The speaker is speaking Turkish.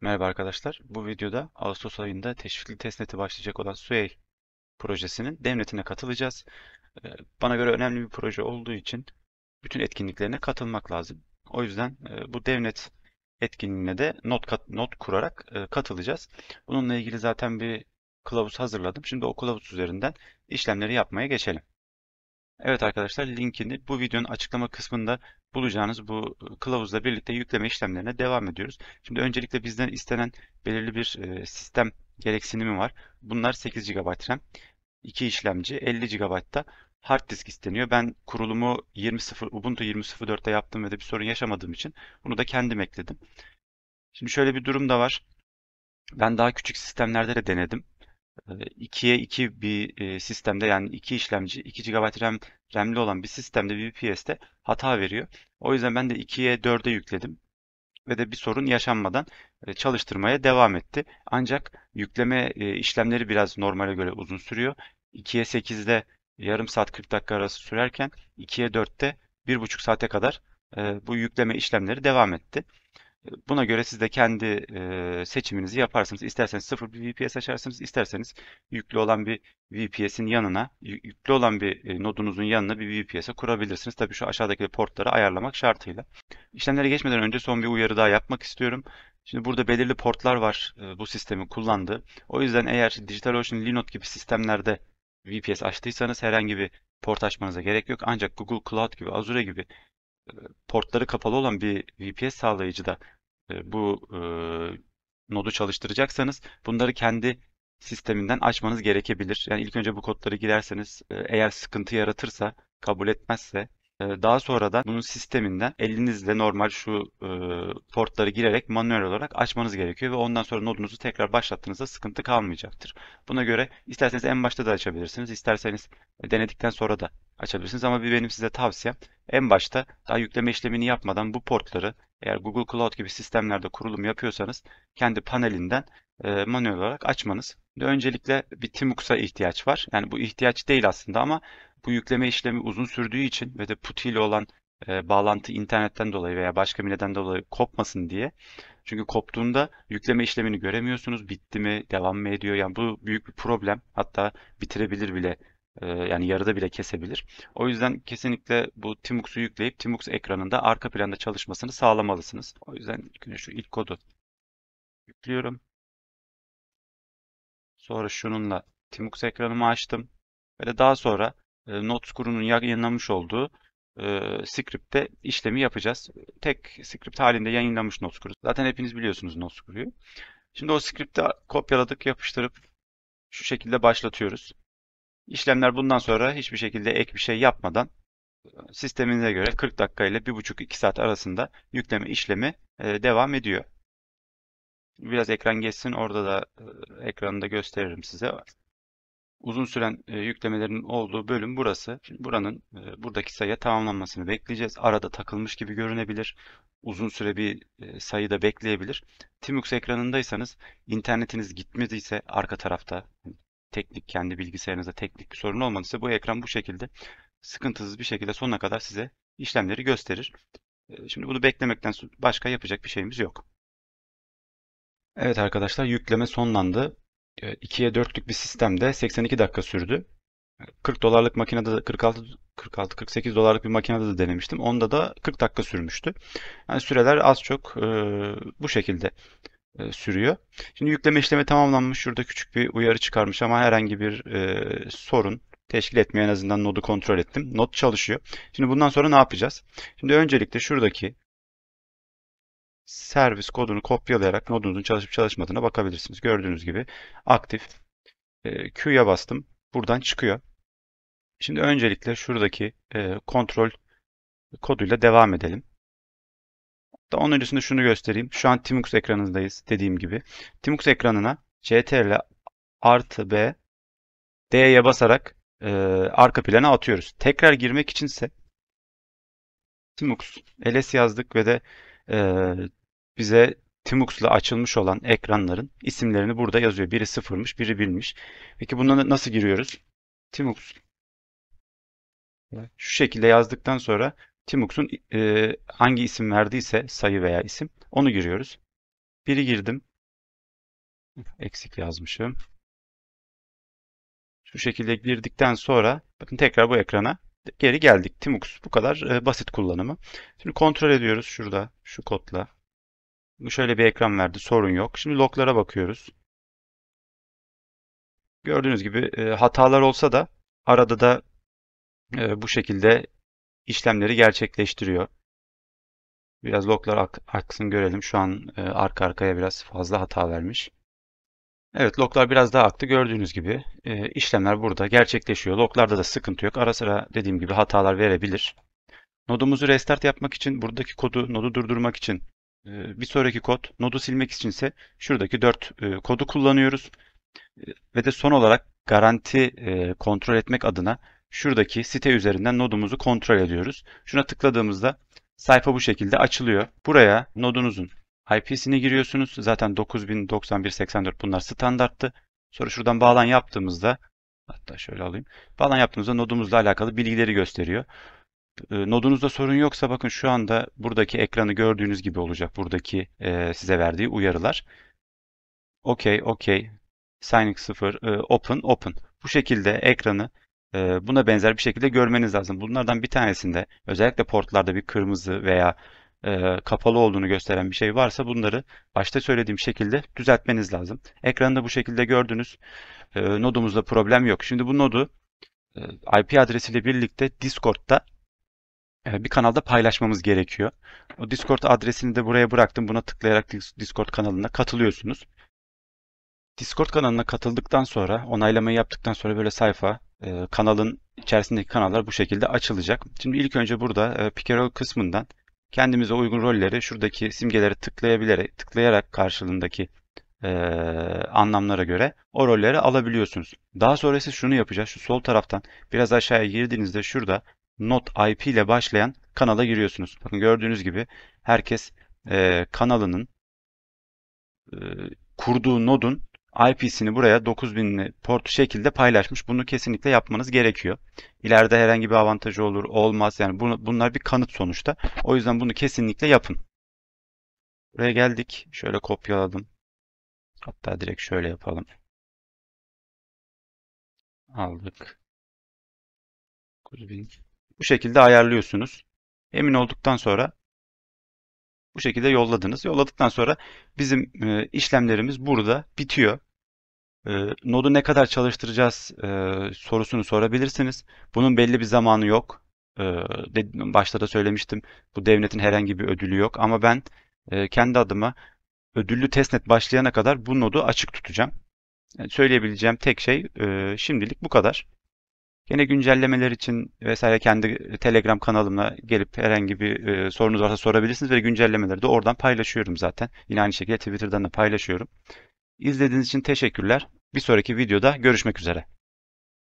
Merhaba arkadaşlar. Bu videoda Ağustos ayında teşvikli testneti başlayacak olan SUEY projesinin devletine katılacağız. Ee, bana göre önemli bir proje olduğu için bütün etkinliklerine katılmak lazım. O yüzden e, bu devlet etkinliğine de not, not kurarak e, katılacağız. Bununla ilgili zaten bir kılavuz hazırladım. Şimdi o kılavuz üzerinden işlemleri yapmaya geçelim. Evet arkadaşlar linkini bu videonun açıklama kısmında bulacağınız bu e, kılavuzla birlikte yükleme işlemlerine devam ediyoruz. Şimdi öncelikle bizden istenen belirli bir e, sistem gereksinimi var. Bunlar 8 GB RAM, 2 işlemci, 50 GB'da hard disk isteniyor. Ben kurulumu 20 Ubuntu 20.04'te yaptım ve de bir sorun yaşamadığım için bunu da kendim ekledim. Şimdi şöyle bir durum da var. Ben daha küçük sistemlerde de denedim. 2'ye ee, 2 bir e, sistemde yani 2 işlemci 2 GB RAM RAM'li olan bir sistemde VPS'te hata veriyor. O yüzden ben de 2'ye 4'e yükledim ve de bir sorun yaşanmadan e, çalıştırmaya devam etti. Ancak yükleme e, işlemleri biraz normale göre uzun sürüyor. 2'ye 8'de yarım saat 40 dakika arası sürerken 2'ye 4'te 1,5 saate kadar bu yükleme işlemleri devam etti. Buna göre siz de kendi seçiminizi yaparsınız. İsterseniz sıfır bir VPS açarsınız, isterseniz yüklü olan bir VPS'in yanına, yüklü olan bir e, nodunuzun yanına bir VPS'e kurabilirsiniz. Tabii şu aşağıdaki portları ayarlamak şartıyla. İşlemlere geçmeden önce son bir uyarı daha yapmak istiyorum. Şimdi burada belirli portlar var e, bu sistemi kullandığı. O yüzden eğer DigitalOcean, Linode gibi sistemlerde VPS açtıysanız herhangi bir port açmanıza gerek yok. Ancak Google Cloud gibi, Azure gibi e, portları kapalı olan bir VPS sağlayıcıda e, bu e, nodu çalıştıracaksanız bunları kendi sisteminden açmanız gerekebilir. Yani ilk önce bu kodları girerseniz eğer sıkıntı yaratırsa, kabul etmezse daha sonra da bunun sisteminden elinizle normal şu portları girerek manuel olarak açmanız gerekiyor ve ondan sonra nodunuzu tekrar başlattığınızda sıkıntı kalmayacaktır. Buna göre isterseniz en başta da açabilirsiniz, isterseniz denedikten sonra da açabilirsiniz ama benim size tavsiyem en başta daha yükleme işlemini yapmadan bu portları eğer Google Cloud gibi sistemlerde kurulum yapıyorsanız kendi panelinden e, manuel olarak açmanız. De öncelikle bir Timux'a ihtiyaç var. Yani bu ihtiyaç değil aslında ama bu yükleme işlemi uzun sürdüğü için ve de PuTTY ile olan e, bağlantı internetten dolayı veya başka bir neden dolayı kopmasın diye. Çünkü koptuğunda yükleme işlemini göremiyorsunuz. Bitti mi, devam mı ediyor? Yani bu büyük bir problem. Hatta bitirebilir bile ee, yani yarıda bile kesebilir. O yüzden kesinlikle bu Timux'u yükleyip Timux ekranında arka planda çalışmasını sağlamalısınız. O yüzden ilk şu ilk kodu yüklüyorum. Sonra şununla Timux ekranımı açtım. Ve de daha sonra e, Notesguru'nun yayınlamış olduğu e, script'te işlemi yapacağız. Tek script halinde yayınlamış Notesguru. Zaten hepiniz biliyorsunuz Notesguru'yu. Şimdi o script'i kopyaladık, yapıştırıp şu şekilde başlatıyoruz. İşlemler bundan sonra hiçbir şekilde ek bir şey yapmadan sisteminize göre 40 dakika ile 1,5-2 saat arasında yükleme işlemi e, devam ediyor. Biraz ekran geçsin orada da e, ekranında gösteririm size. Uzun süren e, yüklemelerin olduğu bölüm burası. Buranın buradaki sayıya tamamlanmasını bekleyeceğiz. Arada takılmış gibi görünebilir. Uzun süre bir sayıda bekleyebilir. Timux ekranındaysanız internetiniz gitmediyse arka tarafta teknik kendi bilgisayarınızda teknik sorun olmadıysa bu ekran bu şekilde sıkıntısız bir şekilde sonuna kadar size işlemleri gösterir. Ee, şimdi bunu beklemekten başka yapacak bir şeyimiz yok. Evet arkadaşlar yükleme sonlandı. 2'ye ee, 4'lük bir sistemde 82 dakika sürdü. 40 dolarlık makinede 46 46 48 dolarlık bir makinede de denemiştim. Onda da 40 dakika sürmüştü. Yani süreler az çok e, bu şekilde e, sürüyor. Şimdi yükleme işlemi tamamlanmış. Şurada küçük bir uyarı çıkarmış ama herhangi bir e, sorun teşkil etmiyor. En azından nodu kontrol ettim. Not çalışıyor. Şimdi bundan sonra ne yapacağız? Şimdi öncelikle şuradaki servis kodunu kopyalayarak nodunuzun çalışıp çalışmadığına bakabilirsiniz. Gördüğünüz gibi aktif. E, Q'ya bastım. Buradan çıkıyor. Şimdi öncelikle şuradaki e, kontrol koduyla devam edelim. Da onun öncesinde şunu göstereyim. Şu an Timux ekranındayız dediğim gibi. Timux ekranına CTRL artı B D'ye basarak e, arka plana atıyoruz. Tekrar girmek içinse Timux ls yazdık ve de e, bize ile açılmış olan ekranların isimlerini burada yazıyor. Biri sıfırmış, biri bilmiş. Peki bundan nasıl giriyoruz? Timux şu şekilde yazdıktan sonra Timux'un e, hangi isim verdiyse sayı veya isim onu giriyoruz. Biri girdim. Eksik yazmışım. Şu şekilde girdikten sonra bakın tekrar bu ekrana geri geldik. Timux bu kadar e, basit kullanımı. Şimdi kontrol ediyoruz şurada şu kodla. Şöyle bir ekran verdi sorun yok. Şimdi loglara bakıyoruz. Gördüğünüz gibi e, hatalar olsa da arada da e, bu şekilde işlemleri gerçekleştiriyor. Biraz loglar aksın görelim. Şu an e, arka arkaya biraz fazla hata vermiş. Evet loglar biraz daha aktı. Gördüğünüz gibi e, işlemler burada gerçekleşiyor. Loglarda da sıkıntı yok. Ara sıra dediğim gibi hatalar verebilir. Nodumuzu restart yapmak için buradaki kodu nodu durdurmak için e, bir sonraki kod nodu silmek içinse şuradaki 4 e, kodu kullanıyoruz. ve de son olarak garanti kontrol etmek adına şuradaki site üzerinden nodumuzu kontrol ediyoruz. Şuna tıkladığımızda sayfa bu şekilde açılıyor. Buraya nodunuzun IP'sini giriyorsunuz. Zaten 9091.84 bunlar standarttı. Sonra şuradan bağlan yaptığımızda hatta şöyle alayım. Bağlan yaptığımızda nodumuzla alakalı bilgileri gösteriyor. Ee, nodunuzda sorun yoksa bakın şu anda buradaki ekranı gördüğünüz gibi olacak. Buradaki e, size verdiği uyarılar. OK, OK, signing 0, e, open, open. Bu şekilde ekranı buna benzer bir şekilde görmeniz lazım. Bunlardan bir tanesinde özellikle portlarda bir kırmızı veya kapalı olduğunu gösteren bir şey varsa bunları başta söylediğim şekilde düzeltmeniz lazım. Ekranda bu şekilde gördünüz. nodumuzda problem yok. Şimdi bu nodu IP adresiyle birlikte Discord'da bir kanalda paylaşmamız gerekiyor. O Discord adresini de buraya bıraktım. Buna tıklayarak Discord kanalına katılıyorsunuz. Discord kanalına katıldıktan sonra, onaylamayı yaptıktan sonra böyle sayfa e, kanalın içerisindeki kanallar bu şekilde açılacak. Şimdi ilk önce burada e, Pickerel kısmından kendimize uygun rolleri şuradaki simgeleri tıklayabilerek tıklayarak karşılığındaki e, anlamlara göre o rolleri alabiliyorsunuz. Daha sonra ise şunu yapacağız. Şu sol taraftan biraz aşağıya girdiğinizde şurada not IP ile başlayan kanala giriyorsunuz. Bakın gördüğünüz gibi herkes e, kanalının e, kurduğu nodun IP'sini buraya 9000'li portu şekilde paylaşmış. Bunu kesinlikle yapmanız gerekiyor. İleride herhangi bir avantajı olur, olmaz. Yani bunu, bunlar bir kanıt sonuçta. O yüzden bunu kesinlikle yapın. Buraya geldik. Şöyle kopyaladım. Hatta direkt şöyle yapalım. Aldık. 9000. Bu şekilde ayarlıyorsunuz. Emin olduktan sonra bu şekilde yolladınız. Yolladıktan sonra bizim e, işlemlerimiz burada bitiyor e, nodu ne kadar çalıştıracağız e, sorusunu sorabilirsiniz. Bunun belli bir zamanı yok. E, başta da söylemiştim. Bu devletin herhangi bir ödülü yok. Ama ben e, kendi adıma ödüllü testnet başlayana kadar bu nodu açık tutacağım. Yani söyleyebileceğim tek şey e, şimdilik bu kadar. Yine güncellemeler için vesaire kendi Telegram kanalımla gelip herhangi bir e, sorunuz varsa sorabilirsiniz ve güncellemeleri de oradan paylaşıyorum zaten. Yine aynı şekilde Twitter'dan da paylaşıyorum. İzlediğiniz için teşekkürler. Bir sonraki videoda görüşmek üzere.